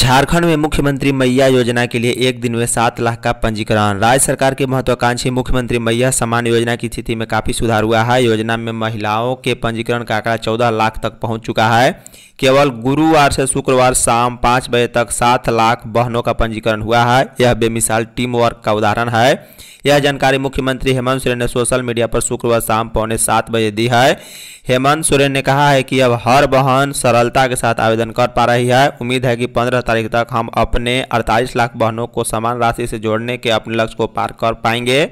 झारखंड में मुख्यमंत्री मैया योजना के लिए एक दिन में सात लाख का पंजीकरण राज्य सरकार के महत्वाकांक्षी मुख्यमंत्री मैया सम्मान योजना की स्थिति में काफी सुधार हुआ है योजना में महिलाओं के पंजीकरण का आंकड़ा चौदह लाख तक पहुंच चुका है केवल गुरुवार से शुक्रवार शाम पाँच बजे तक सात लाख बहनों का पंजीकरण हुआ है यह बेमिसाल टीम वर्क का उदाहरण है यह जानकारी मुख्यमंत्री हेमंत सोरेन ने सोशल मीडिया पर शुक्रवार शाम पौने सात बजे दी है हेमंत सोरेन ने कहा है कि अब हर बहन सरलता के साथ आवेदन कर पा रही है उम्मीद है कि पंद्रह तारीख तक हम अपने अड़तालीस लाख बहनों को समान राशि से जोड़ने के अपने लक्ष्य को पार कर पाएंगे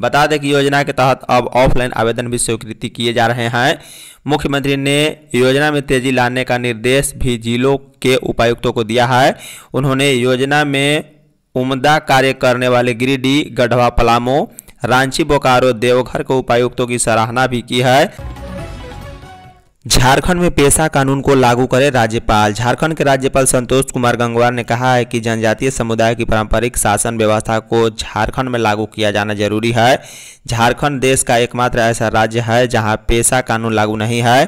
बता दें कि योजना के तहत अब ऑफलाइन आवेदन भी स्वीकृति किए जा रहे हैं मुख्यमंत्री ने योजना में तेजी लाने का निर्देश भी जिलों के उपायुक्तों को दिया है उन्होंने योजना में उम्दा कार्य करने वाले गिरिडीह गढ़वा पलामो रांची बोकारो देवघर के उपायुक्तों की सराहना भी की है झारखंड में पेशा कानून को लागू करे राज्यपाल झारखंड के राज्यपाल संतोष कुमार गंगवार ने कहा है कि जनजातीय समुदाय की पारंपरिक शासन व्यवस्था को झारखंड में लागू किया जाना जरूरी है झारखंड देश का एकमात्र ऐसा राज्य है जहां पेशा कानून लागू नहीं है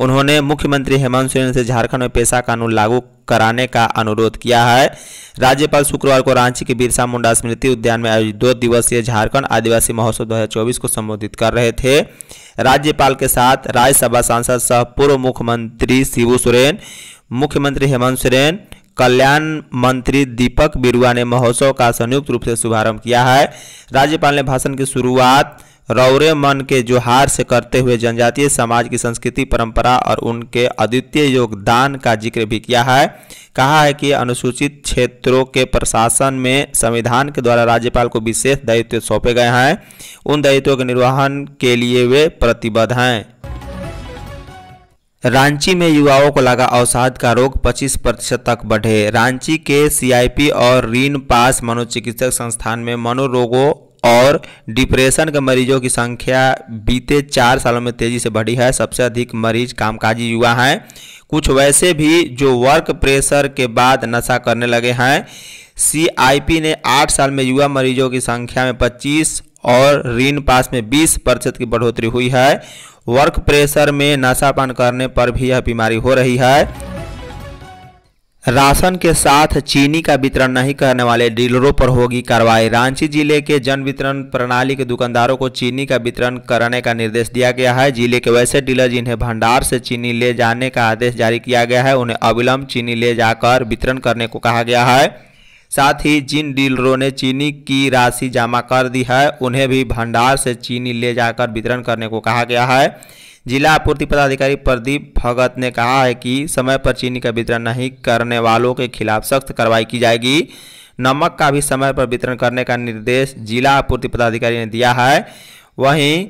उन्होंने मुख्यमंत्री हेमंत सोरेन से झारखंड में पेशा कानून लागू कराने का अनुरोध किया है राज्यपाल शुक्रवार को रांची के बिरसा मुंडा स्मृति उद्यान में आयोजित दो दिवसीय झारखंड आदिवासी महोत्सव 2024 को संबोधित कर रहे थे राज्यपाल के साथ राज्यसभा सांसद सह पूर्व मुख्यमंत्री शिवू सोरेन मुख्यमंत्री हेमंत सोरेन कल्याण मंत्री दीपक बिरुआ ने महोत्सव का संयुक्त रूप से शुभारंभ किया है राज्यपाल ने भाषण की शुरुआत रौरे मन के जोहार से करते हुए जनजातीय समाज की संस्कृति परंपरा और उनके अद्वितीय योगदान का जिक्र भी किया है कहा है कि अनुसूचित क्षेत्रों के प्रशासन में संविधान के द्वारा राज्यपाल को विशेष दायित्व सौंपे गए हैं उन दायित्वों के निर्वहन के लिए वे प्रतिबद्ध हैं रांची में युवाओं को लगा अवसाद का रोग 25 प्रतिशत तक बढ़े रांची के सीआईपी और रीन पास मनोचिकित्सक संस्थान में मनोरोगों और डिप्रेशन के मरीजों की संख्या बीते चार सालों में तेजी से बढ़ी है सबसे अधिक मरीज कामकाजी युवा हैं कुछ वैसे भी जो वर्क प्रेशर के बाद नशा करने लगे हैं सीआईपी ने आठ साल में युवा मरीजों की संख्या में 25 और रीन पास में 20 प्रतिशत की बढ़ोतरी हुई है वर्क प्रेशर में नशापान करने पर भी यह बीमारी हो रही है राशन के साथ चीनी का वितरण नहीं करने वाले डीलरों पर होगी कार्रवाई रांची जिले के जन वितरण प्रणाली के दुकानदारों को चीनी का वितरण करने का निर्देश दिया गया है जिले के वैसे डीलर जिन्हें भंडार से चीनी ले जाने का आदेश जारी किया गया है उन्हें अविलंब चीनी ले जाकर वितरण करने को कहा गया है साथ ही जिन डीलरों ने चीनी की राशि जमा कर दी है उन्हें भी भंडार से चीनी ले जाकर वितरण करने को कहा गया है जिला आपूर्ति पदाधिकारी प्रदीप भगत ने कहा है कि समय पर चीनी का वितरण नहीं करने वालों के खिलाफ सख्त कार्रवाई की जाएगी नमक का भी समय पर वितरण करने का निर्देश जिला आपूर्ति पदाधिकारी ने दिया है वहीं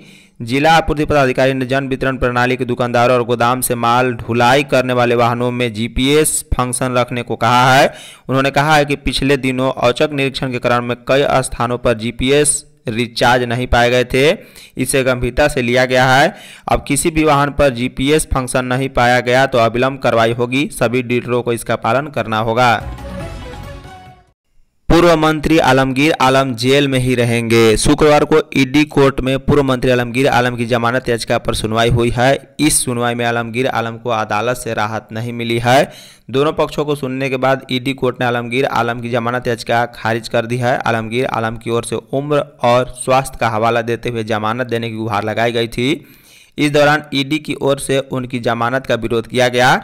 जिला आपूर्ति पदाधिकारी ने जन वितरण प्रणाली के दुकानदारों और गोदाम से माल ढुलाई करने वाले वाहनों में जीपीएस फंक्शन रखने को कहा है उन्होंने कहा है कि पिछले दिनों औचक निरीक्षण के कारण में कई स्थानों पर जीपीएस रिचार्ज नहीं पाए गए थे इसे गंभीरता से लिया गया है अब किसी भी वाहन पर जीपीएस फंक्शन नहीं पाया गया तो अविलंब कार्रवाई होगी सभी डीलरों को इसका पालन करना होगा पूर्व मंत्री आलमगीर आलम जेल में ही रहेंगे शुक्रवार को ईडी कोर्ट में पूर्व मंत्री आलमगीर आलम की जमानत याचिका पर सुनवाई हुई है इस सुनवाई में आलमगीर आलम को अदालत से राहत नहीं मिली है दोनों पक्षों को सुनने के बाद ईडी कोर्ट ने आलमगीर आलम की जमानत याचिका खारिज कर दी है आलमगीर आलम की ओर से उम्र और स्वास्थ्य का हवाला देते हुए जमानत देने की गुहार लगाई गई थी इस दौरान ईडी की ओर से उनकी जमानत का विरोध किया गया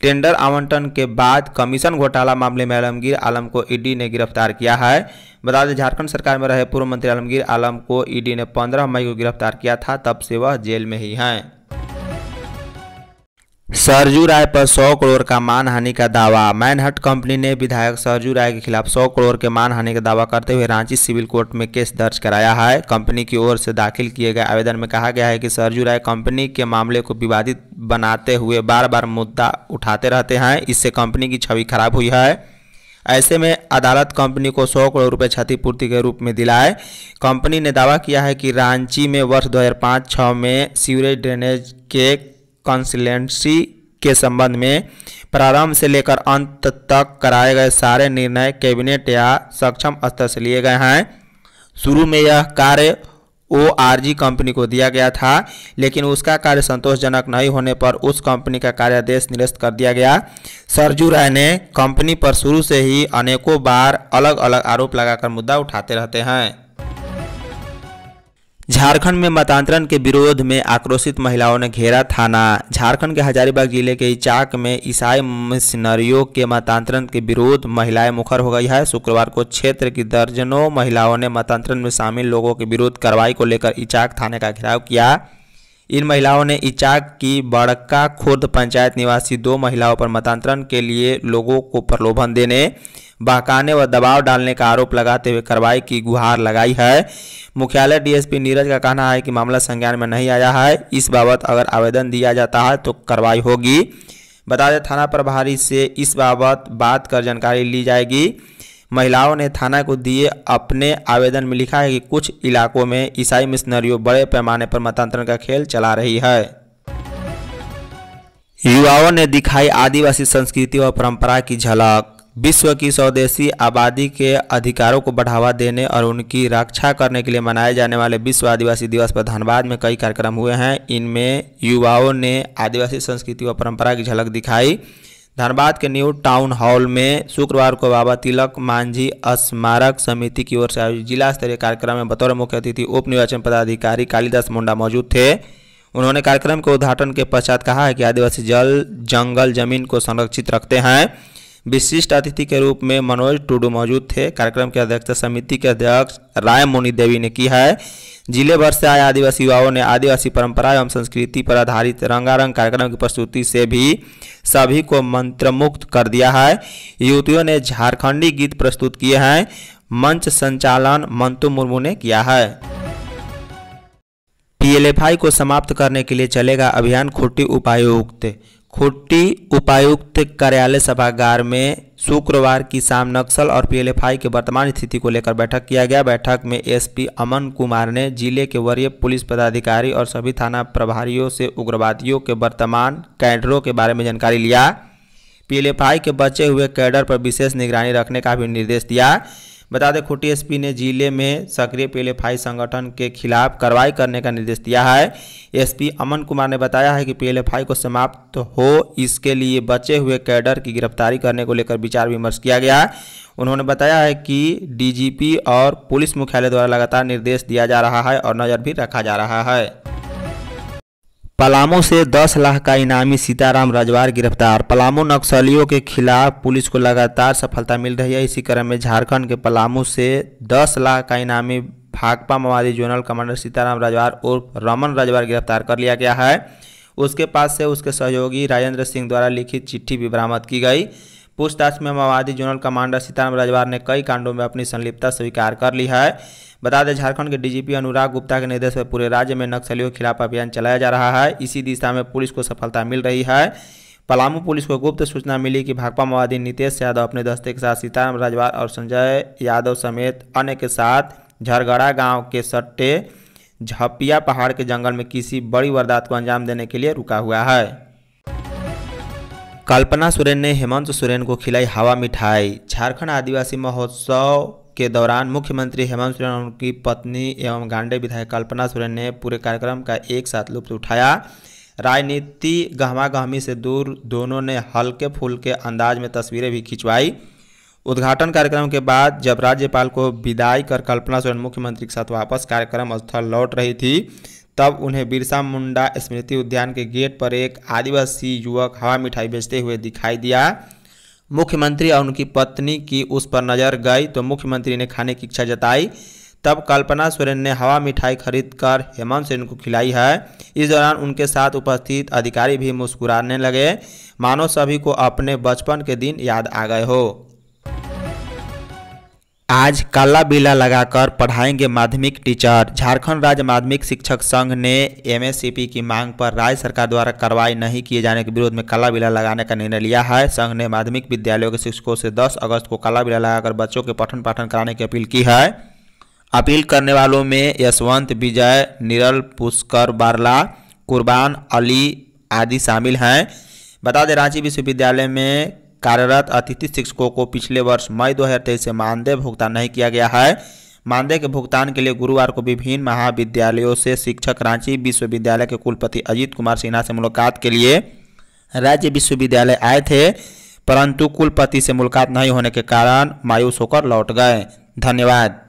टेंडर आवंटन के बाद कमीशन घोटाला मामले में आलमगीर आलम को ईडी ने गिरफ्तार किया है बता दें झारखंड सरकार में रहे पूर्व मंत्री आलमगीर आलम को ईडी ने 15 मई को गिरफ्तार किया था तब से वह जेल में ही हैं सरजू राय पर 100 करोड़ का मानहानि का दावा मैनहट कंपनी ने विधायक सरजू राय के खिलाफ 100 करोड़ के मानहानि का दावा करते हुए रांची सिविल कोर्ट में केस दर्ज कराया है कंपनी की ओर से दाखिल किए गए आवेदन में कहा गया है कि सरजू राय कंपनी के मामले को विवादित बनाते हुए बार बार मुद्दा उठाते रहते हैं इससे कंपनी की छवि खराब हुई है ऐसे में अदालत कंपनी को सौ करोड़ रुपए क्षतिपूर्ति के रूप में दिलाए कंपनी ने दावा किया है कि रांची में वर्ष 2005-6 में सीवरेज ड्रेनेज के कंसल्टेंसी के संबंध में प्रारंभ से लेकर अंत तक कराए गए सारे निर्णय कैबिनेट या सक्षम स्तर से लिए गए हैं शुरू में यह कार्य ओ आर जी कंपनी को दिया गया था लेकिन उसका कार्य संतोषजनक नहीं होने पर उस कंपनी का कार्यादेश निरस्त कर दिया गया सरजू राय ने कंपनी पर शुरू से ही अनेकों बार अलग अलग आरोप लगाकर मुद्दा उठाते रहते हैं झारखंड में मतांतरण के विरोध में आक्रोशित महिलाओं ने घेरा थाना झारखंड के हजारीबाग जिले के इचाक में ईसाई मिशनरियों के मतांतरण के विरोध महिलाएं मुखर हो गई है शुक्रवार को क्षेत्र की दर्जनों महिलाओं ने मतांतरण में शामिल लोगों के विरोध कार्रवाई को लेकर इचाक थाने का घेराव किया इन महिलाओं ने इचाक की बड़का खुर्द पंचायत निवासी दो महिलाओं पर मतांतरण के लिए लोगों को प्रलोभन देने बहकाने व दबाव डालने का आरोप लगाते हुए कार्रवाई की गुहार लगाई है मुख्यालय डीएसपी नीरज का कहना है कि मामला संज्ञान में नहीं आया है इस बाबत अगर आवेदन दिया जाता है तो कार्रवाई होगी बता दें थाना प्रभारी से इस बाबत बात कर जानकारी ली जाएगी महिलाओं ने थाना को दिए अपने आवेदन में लिखा है कि कुछ इलाकों में ईसाई मिशनरियों बड़े पैमाने पर मतांतरण का खेल चला रही है युवाओं ने दिखाई आदिवासी संस्कृति और परंपरा की झलक विश्व की स्वदेशी आबादी के अधिकारों को बढ़ावा देने और उनकी रक्षा करने के लिए मनाए जाने वाले विश्व आदिवासी दिवस पर धनबाद में कई कार्यक्रम हुए हैं इनमें युवाओं ने आदिवासी संस्कृति व परंपरा की झलक दिखाई धनबाद के न्यू टाउन हॉल में शुक्रवार को बाबा तिलक मांझी स्मारक समिति की ओर से आयोजित जिला स्तरीय कार्यक्रम में बतौर मुख्य अतिथि उप निर्वाचन पदाधिकारी कालीदास मुंडा मौजूद थे उन्होंने कार्यक्रम के उद्घाटन के पश्चात कहा है कि आदिवासी जल जंगल जमीन को संरक्षित रखते हैं विशिष्ट अतिथि के रूप में मनोज टुडू मौजूद थे कार्यक्रम की अध्यक्षता समिति के अध्यक्ष राय मुनि देवी ने की है जिले भर से आए आदिवासी युवाओं ने आदिवासी परंपरा एवं संस्कृति पर आधारित रंगारंग कार्यक्रम की प्रस्तुति से भी सभी को मंत्रमुक्त कर दिया है युवतियों ने झारखंडी गीत प्रस्तुत किए हैं मंच संचालन मंतु मुर्मू ने किया है पीएलएफआई को समाप्त करने के लिए चलेगा अभियान खुट्टी उपायुक्त खुट्टी उपायुक्त कार्यालय सभागार में शुक्रवार की शाम नक्सल और पीएलएफआई के वर्तमान स्थिति को लेकर बैठक किया गया बैठक में एसपी अमन कुमार ने जिले के वरीय पुलिस पदाधिकारी और सभी थाना प्रभारियों से उग्रवादियों के वर्तमान कैडरों के बारे में जानकारी लिया पीएलएफआई के बचे हुए कैडर पर विशेष निगरानी रखने का भी निर्देश दिया बता दें खुटी एस ने जिले में सक्रिय पीएलएफआई संगठन के खिलाफ कार्रवाई करने का निर्देश दिया है एसपी अमन कुमार ने बताया है कि पीएलएफआई को समाप्त हो इसके लिए बचे हुए कैडर की गिरफ्तारी करने को लेकर विचार विमर्श किया गया उन्होंने बताया है कि डीजीपी और पुलिस मुख्यालय द्वारा लगातार निर्देश दिया जा रहा है और नज़र भी रखा जा रहा है पलामू से 10 लाख का इनामी सीताराम रजवार गिरफ्तार पलामू नक्सलियों के खिलाफ पुलिस को लगातार सफलता मिल रही है इसी क्रम में झारखंड के पलामू से 10 लाख का इनामी भाकपा माओवादी जोनल कमांडर सीताराम रजवार और रमन रजवार गिरफ्तार कर लिया गया है उसके पास से उसके सहयोगी राजेंद्र सिंह द्वारा लिखित चिट्ठी भी बरामद की गई पूछताछ में माओवादी जोनल कमांडर सीताराम राजवार ने कई कांडों में अपनी संलिप्तता स्वीकार कर ली है बता दें झारखंड के डीजीपी अनुराग गुप्ता के निर्देश पर पूरे राज्य में नक्सलियों के खिलाफ अभियान चलाया जा रहा है इसी दिशा में पुलिस को सफलता मिल रही है पलामू पुलिस को गुप्त सूचना मिली कि भाकपा माओवादी नीतीश यादव अपने दस्ते के साथ सीताराम राजवार और संजय यादव समेत अन्य के साथ झरगड़ा गांव के सट्टे झपिया पहाड़ के जंगल में किसी बड़ी वारदात को अंजाम देने के लिए रुका हुआ है कल्पना सोरेन ने हेमंत सोरेन को खिलाई हवा मिठाई झारखंड आदिवासी महोत्सव के दौरान मुख्यमंत्री हेमंत सोरेन और उनकी पत्नी एवं गांडे विधायक कल्पना सोरेन ने पूरे कार्यक्रम का एक साथ लुप्त उठाया राजनीति गहमागहमी से दूर दोनों ने हल्के के अंदाज में तस्वीरें भी खिंचवाई उद्घाटन कार्यक्रम के बाद जब राज्यपाल को विदाई कर कल्पना सोरेन मुख्यमंत्री के साथ वापस कार्यक्रम स्थल लौट रही थी तब उन्हें बिरसा मुंडा स्मृति उद्यान के गेट पर एक आदिवासी युवक हवा मिठाई बेचते हुए दिखाई दिया मुख्यमंत्री और उनकी पत्नी की उस पर नज़र गई तो मुख्यमंत्री ने खाने की इच्छा जताई तब कल्पना सोरेन ने हवा मिठाई खरीद कर हेमंत सोरेन को खिलाई है इस दौरान उनके साथ उपस्थित अधिकारी भी मुस्कुराने लगे मानो सभी को अपने बचपन के दिन याद आ गए हो आज काला बिला लगाकर पढ़ाएंगे माध्यमिक टीचर झारखंड राज्य माध्यमिक शिक्षक संघ ने एमएससीपी की मांग पर राज्य सरकार द्वारा कार्रवाई नहीं किए जाने के विरोध में काला बिला लगाने का निर्णय लिया है संघ ने माध्यमिक विद्यालयों के शिक्षकों से 10 अगस्त को काला बिला लगाकर बच्चों के पठन पाठन कराने की अपील की है अपील करने वालों में यशवंत विजय निरल पुष्कर बारला कुर्बान अली आदि शामिल हैं बता दें रांची विश्वविद्यालय में कार्यरत अतिथि शिक्षकों को पिछले वर्ष मई दो से मानदेय भुगतान नहीं किया गया है मानदेय के भुगतान के लिए गुरुवार को विभिन्न महाविद्यालयों से शिक्षक रांची विश्वविद्यालय के कुलपति अजीत कुमार सिन्हा से मुलाकात के लिए राज्य विश्वविद्यालय आए थे परंतु कुलपति से मुलाकात नहीं होने के कारण मायूस होकर लौट गए धन्यवाद